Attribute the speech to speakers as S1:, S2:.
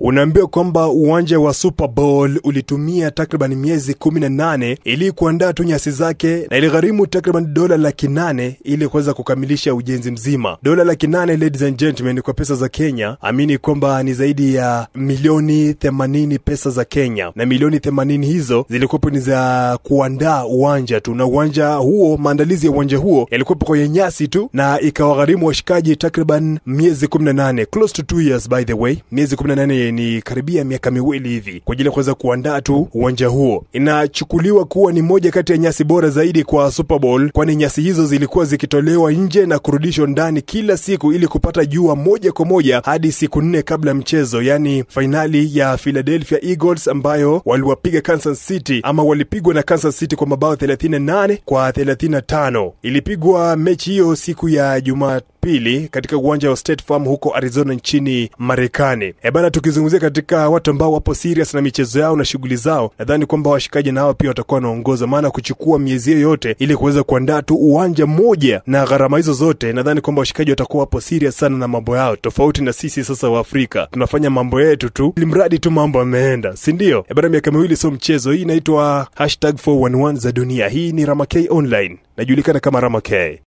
S1: Unaambiwa kwamba uwanja wa Super Bowl ulitumia takriban miezi 18 ili kuandaa tu nyasi zake na iligharimu takriban dola laki nane ili kuweza kukamilisha ujenzi mzima. Dola laki nane, ladies and gentlemen, kwa pesa za Kenya, amini kwamba ni zaidi ya milioni 80 pesa za Kenya, na milioni 80 hizo zilikuwa ni za kuandaa uwanja tu, na uwanja huo, maandalizi ya uwanja huo yalikuwa kwenye nyasi tu, na ikawagharimu washikaji takriban miezi 18, close to 2 years by the way, miezi 18 ni karibia miaka miwili hivi kwa ajili ya kuweza kuandaa tu uwanja huo. Inachukuliwa kuwa ni moja kati ya nyasi bora zaidi kwa Super Bowl, kwani nyasi hizo zilikuwa zikitolewa nje na kurudishwa ndani kila siku ili kupata jua moja kwa moja hadi siku nne kabla mchezo, yani fainali ya Philadelphia Eagles ambayo waliwapiga Kansas City ama walipigwa na Kansas City kwa mabao 38 kwa 35. Ilipigwa mechi hiyo siku ya Jumatatu Jumapili katika uwanja wa State Farm huko Arizona nchini Marekani. E bana, tukizungumzia katika watu ambao wapo serious na michezo yao na shughuli zao, nadhani kwamba washikaji na hao pia watakuwa wanaongoza, maana kuchukua miezi hiyo yote ili kuweza kuandaa tu uwanja mmoja na gharama hizo zote, nadhani kwamba washikaji watakuwa wapo serious sana na mambo yao, tofauti na sisi sasa wa Afrika tunafanya mambo yetu tu, ili mradi tu mambo ameenda, si ndio? E bana, miaka miwili sio mchezo. Hii inaitwa hashtag 411 za dunia. Hii ni Rama K Online, najulikana kama Rama K.